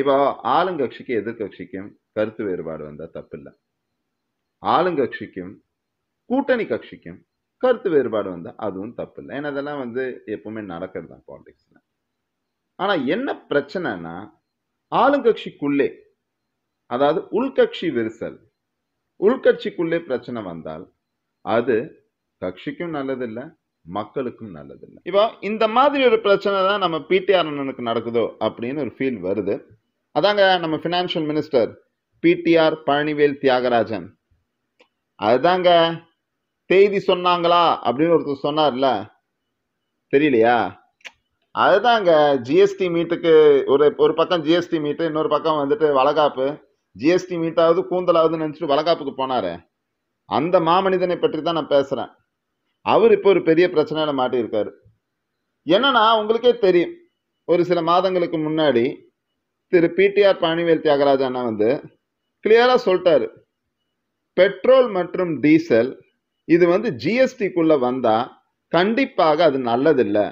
இப்போ ஆளுங்கட்சிக்கும் எதிர்கட்சிக்கும் கருத்து வேறுபாடு வந்தால் இல்லை ஆளுங்கட்சிக்கும் கூட்டணி கட்சிக்கும் கருத்து வேறுபாடு வந்தால் அதுவும் தப்பு இல்லை ஏன்னா அதெல்லாம் வந்து எப்பவுமே நடக்கிறது தான் பாலிடிக்ஸில் ஆனால் என்ன பிரச்சனைனா ஆளுங்கட்சிக்குள்ளே அதாவது உள்கட்சி விரிசல் உள்கட்சிக்குள்ளே பிரச்சனை வந்தால் அது கட்சிக்கும் நல்லதில்லை மக்களுக்கும் நல்லதில்லை இப்போ இந்த மாதிரி ஒரு பிரச்சனை தான் நம்ம பிடிஆர் அண்ணனுக்கு நடக்குதோ அப்படின்னு ஒரு ஃபீல் வருது அதாங்க நம்ம financial minister PTR Palanivel Thiagarajan அதுதாங்க தேதி சொன்னாங்களா அப்படின்னு ஒருத்தர் சொன்னார்ல தெரியலையா அதுதாங்க ஜிஎஸ்டி மீட்டுக்கு ஒரு ஒரு பக்கம் ஜிஎஸ்டி மீட்டு இன்னொரு பக்கம் வந்துட்டு வளகாப்பு ஜிஎஸ்டி மீட்டாவது கூந்தலாவதுன்னு நினச்சிட்டு வளகாப்புக்கு போனார் அந்த மாமனிதனை பற்றி தான் நான் பேசுகிறேன் அவர் இப்போ ஒரு பெரிய பிரச்சனையில் மாட்டியிருக்காரு என்னன்னா உங்களுக்கே தெரியும் ஒரு சில மாதங்களுக்கு முன்னாடி திரு பிடிஆர் பழனிவேல் தியாகராஜ் அண்ணா வந்து கிளியராக சொல்லிட்டாரு பெட்ரோல் மற்றும் டீசல் இது வந்து ஜிஎஸ்டிக்குள்ளே வந்தால் கண்டிப்பாக அது நல்லதில்லை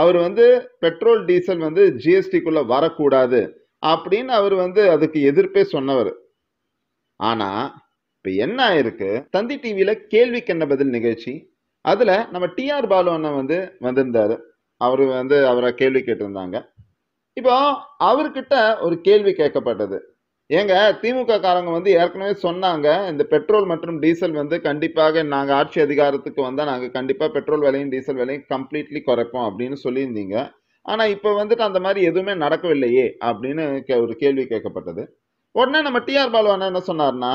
அவர் வந்து பெட்ரோல் டீசல் வந்து ஜிஎஸ்டிக்குள்ளே வரக்கூடாது அப்படின்னு அவர் வந்து அதுக்கு எதிர்ப்பே சொன்னவர் ஆனால் இப்போ என்ன ஆயிருக்கு தந்தி டிவியில் கேள்வி கண்ண பதில் நிகழ்ச்சி அதில் நம்ம டிஆர் பாலு அண்ணன் வந்து வந்திருந்தார் அவர் வந்து அவரை கேள்வி கேட்டிருந்தாங்க இப்போ அவர்கிட்ட ஒரு கேள்வி கேட்கப்பட்டது ஏங்க திமுக காரங்க வந்து ஏற்கனவே சொன்னாங்க இந்த பெட்ரோல் மற்றும் டீசல் வந்து கண்டிப்பாக நாங்கள் ஆட்சி அதிகாரத்துக்கு வந்தால் நாங்கள் கண்டிப்பாக பெட்ரோல் விலையும் டீசல் விலையும் கம்ப்ளீட்லி குறைப்போம் அப்படின்னு சொல்லியிருந்தீங்க ஆனால் இப்போ வந்துட்டு அந்த மாதிரி எதுவுமே நடக்கவில்லையே அப்படின்னு ஒரு கேள்வி கேட்கப்பட்டது உடனே நம்ம டிஆர் பாலுவான என்ன சொன்னார்னா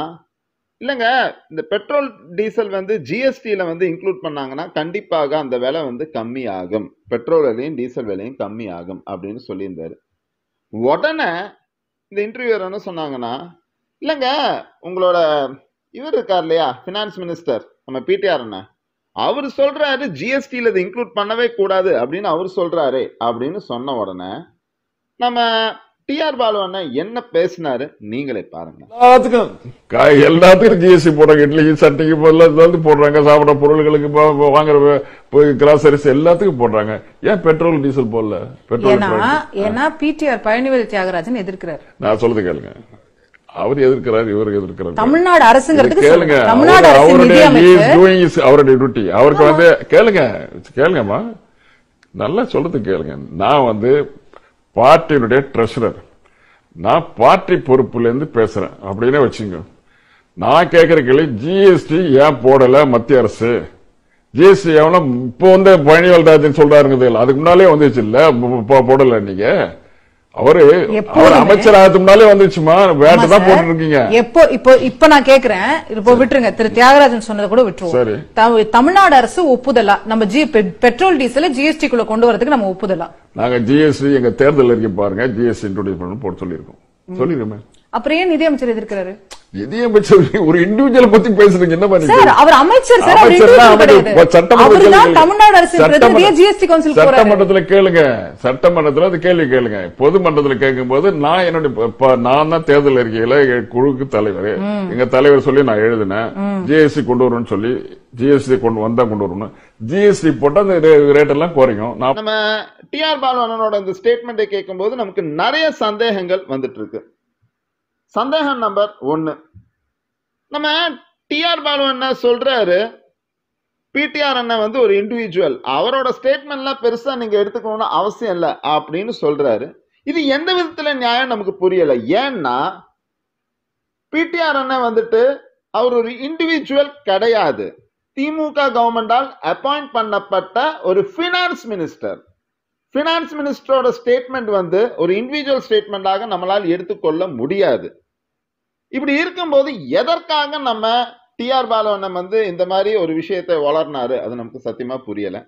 இல்லைங்க இந்த பெட்ரோல் டீசல் வந்து ஜிஎஸ்டியில் வந்து இன்க்ளூட் பண்ணாங்கன்னா கண்டிப்பாக அந்த விலை வந்து கம்மியாகும் பெட்ரோல் விலையும் டீசல் விலையும் கம்மியாகும் அப்படின்னு சொல்லியிருந்தார் உடனே இந்த இன்டர்வியூர் என்ன சொன்னாங்கன்னா இல்லைங்க உங்களோட இவர் இருக்கார் இல்லையா ஃபினான்ஸ் மினிஸ்டர் நம்ம பிடிஆர் என்ன அவர் சொல்கிறாரு ஜிஎஸ்டியில் இதை இன்க்ளூட் பண்ணவே கூடாது அப்படின்னு அவர் சொல்கிறாரு அப்படின்னு சொன்ன உடனே நம்ம டிஆர் பாலு அண்ணா என்ன பேசினாரு நீங்களே பாருங்க எல்லாத்துக்கும் எல்லாத்துக்கும் ஜிஎஸ்டி போடுறாங்க இட்லிக்கு சட்டைக்கு எல்லாத்துக்கு போடுறாங்க சாப்பிட பொருள்களுக்கு வாங்குற கிராசரிஸ் எல்லாத்துக்கும் போடுறாங்க ஏன் பெட்ரோல் டீசல் போடல பெட்ரோல் ஏன்னா பிடிஆர் பழனிவேல் தியாகராஜன் எதிர்க்கிறார் நான் சொல்றது கேளுங்க அவர் எதிர்க்கிறார் இவர் எதிர்க்கிறார் தமிழ்நாடு அரசுங்கிறதுக்கு கேளுங்க அவருடைய அவருடைய டியூட்டி அவருக்கு வந்து கேளுங்க கேளுங்கம்மா நல்லா சொல்றது கேளுங்க நான் வந்து பார்ட்டியினுடைய ட்ரெஷரர் நான் பார்ட்டி பொறுப்புலேருந்து பேசுகிறேன் அப்படின்னே வச்சுங்க நான் கேட்குற கேள்வி ஜிஎஸ்டி ஏன் போடலை மத்திய அரசு ஜிஎஸ்டி எவ்வளோ இப்போ வந்து பழனிவேல்ராஜன் சொல்கிறாருங்கிறது இல்லை அதுக்கு முன்னாலே வந்துச்சு இல்லை போடலை நீங்கள் அவரு அவர் அமைச்சர் ஆகத்தும்னாலே வந்துச்சுமா வேட்டை தான் போட்டு எப்போ இப்போ இப்ப நான் கேக்குறேன் இப்போ விட்டுருங்க திரு தியாகராஜன் சொன்னதை கூட விட்டுருவோம் தமிழ்நாடு அரசு ஒப்புதலா நம்ம ஜி பெட்ரோல் டீசல ஜிஎஸ்டி குள்ள கொண்டு வரதுக்கு நம்ம ஒப்புதலா நாங்க ஜிஎஸ்டி எங்க தேர்தல் இருக்க பாருங்க ஜிஎஸ்டி இன்ட்ரோடியூஸ் பண்ணணும் போட்டு சொல்லிருக்கோம் சொல்லிருக்கோமே அப்புறம் ஏன் நிதியமைச்சர் எதிர்க்கிறாரு ஒரு இண்டிவிஜுவல் பத்தி பேசுறீங்க என்ன பண்ணி அவர் அமைச்சர் கேளுங்க சட்டமன்றத்துல அது கேள்வி கேளுங்க பொது கேட்கும் போது நான் என்னுடைய நான் தான் தேர்தல் அறிக்கையில குழுக்கு தலைவர் எங்க தலைவர் சொல்லி நான் எழுதினேன் ஜிஎஸ்டி கொண்டு வரும்னு சொல்லி ஜிஎஸ்டி கொண்டு வந்தா கொண்டு வரணும் ஜிஎஸ்டி போட்டா அந்த ரேட் எல்லாம் குறையும் நம்ம டிஆர் பாலு இந்த அந்த ஸ்டேட்மெண்ட்டை கேட்கும் போது நமக்கு நிறைய சந்தேகங்கள் வந்துட்டு இருக்கு சந்தேகம் நம்பர் ஒன்று நம்ம டிஆர் பாலு அண்ணன் சொல்றாரு பிடிஆர் அண்ணன் வந்து ஒரு இண்டிவிஜுவல் அவரோட ஸ்டேட்மெண்ட்லாம் பெருசாக நீங்கள் எடுத்துக்கணும்னு அவசியம் இல்லை அப்படின்னு சொல்கிறாரு இது எந்த விதத்தில் நியாயம் நமக்கு புரியலை ஏன்னா பிடிஆர் அண்ணன் வந்துட்டு அவர் ஒரு இண்டிவிஜுவல் கிடையாது திமுக கவர்மெண்டால் அப்பாயிண்ட் பண்ணப்பட்ட ஒரு ஃபினான்ஸ் மினிஸ்டர் ஃபினான்ஸ் மினிஸ்டரோட ஸ்டேட்மெண்ட் வந்து ஒரு இண்டிவிஜுவல் ஸ்டேட்மெண்ட்டாக நம்மளால் எடுத்துக்கொள்ள முடியாது இப்படி இருக்கும்போது எதற்காக நம்ம டிஆர் பாலவனம் வந்து இந்த மாதிரி ஒரு விஷயத்தை வளர்னாரு அது நமக்கு சத்தியமா புரியலை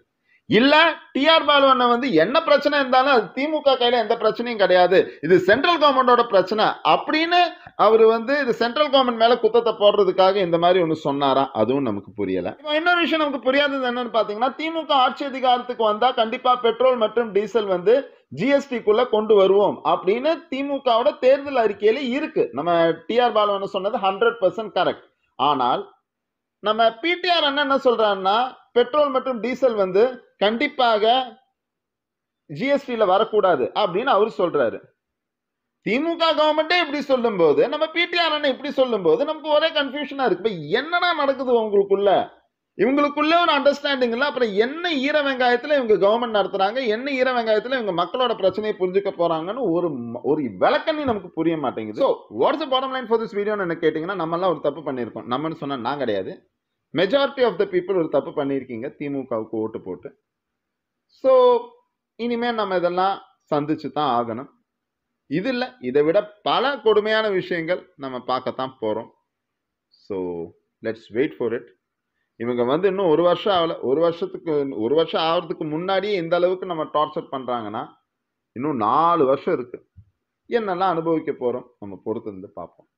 இல்ல டிஆர் பாலுவனை வந்து என்ன பிரச்சனை இருந்தாலும் அது திமுக கையில எந்த பிரச்சனையும் கிடையாது இது சென்ட்ரல் கவர்மெண்டோட பிரச்சனை அப்படின்னு அவர் வந்து இது சென்ட்ரல் கவர்மெண்ட் மேல குத்தத்தை போடுறதுக்காக இந்த மாதிரி ஒன்று சொன்னாரா அதுவும் நமக்கு புரியல இப்போ இன்னொரு விஷயம் நமக்கு புரியாதது என்னன்னு பாத்தீங்கன்னா திமுக ஆட்சி அதிகாரத்துக்கு வந்தா கண்டிப்பா பெட்ரோல் மற்றும் டீசல் வந்து ஜிஎஸ்டிக்குள்ள கொண்டு வருவோம் அப்படின்னு திமுகவோட தேர்தல் அறிக்கையில இருக்கு நம்ம டிஆர் பாலுவன சொன்னது ஹண்ட்ரட் பர்சன்ட் கரெக்ட் ஆனால் நம்ம பிடிஆர் அண்ணன் என்ன சொல்றாருன்னா பெட்ரோல் மற்றும் டீசல் வந்து கண்டிப்பாக ஜிஎஸ்டியில் வரக்கூடாது அப்படின்னு அவர் சொல்றாரு திமுக கவர்மெண்ட்டே இப்படி சொல்லும்போது நம்ம பிடிஆர் அண்ணன் இப்படி சொல்லும்போது நமக்கு ஒரே கன்ஃபியூஷனா இருக்கு இப்போ என்னன்னா நடக்குது உங்களுக்குள்ள இவங்களுக்குள்ளே ஒரு அண்டர்ஸ்டாண்டிங் இல்லை அப்புறம் என்ன ஈர வெங்காயத்தில் இவங்க கவர்மெண்ட் நடத்துறாங்க என்ன ஈர வெங்காயத்தில் இவங்க மக்களோட பிரச்சனையை புரிஞ்சுக்க போறாங்கன்னு ஒரு ஒரு விளக்கண்ணி நமக்கு புரிய மாட்டேங்குது ஸோ வாட்ஸ் பாடம் லைன் ஃபார் திஸ் வீடியோன்னு என்ன கேட்டிங்கன்னா நம்மளாம் ஒரு தப்பு பண்ணியிருக்கோம் நம்மன்னு சொன்னால் நான் கிடையாது மெஜாரிட்டி ஆஃப் த பீப்புள் ஒரு தப்பு பண்ணியிருக்கீங்க திமுகவுக்கு ஓட்டு போட்டு ஸோ இனிமேல் நம்ம இதெல்லாம் சந்திச்சு தான் ஆகணும் இது இல்லை இதை விட பல கொடுமையான விஷயங்கள் நம்ம பார்க்கத்தான் போகிறோம் so let's wait for it இவங்க வந்து இன்னும் ஒரு வருஷம் ஆகலை ஒரு வருஷத்துக்கு ஒரு வருஷம் ஆகிறதுக்கு முன்னாடியே இந்த அளவுக்கு நம்ம டார்ச்சர் பண்ணுறாங்கன்னா இன்னும் நாலு வருஷம் இருக்குது என்னெல்லாம் அனுபவிக்க போகிறோம் நம்ம பொறுத்திருந்து பார்ப்போம்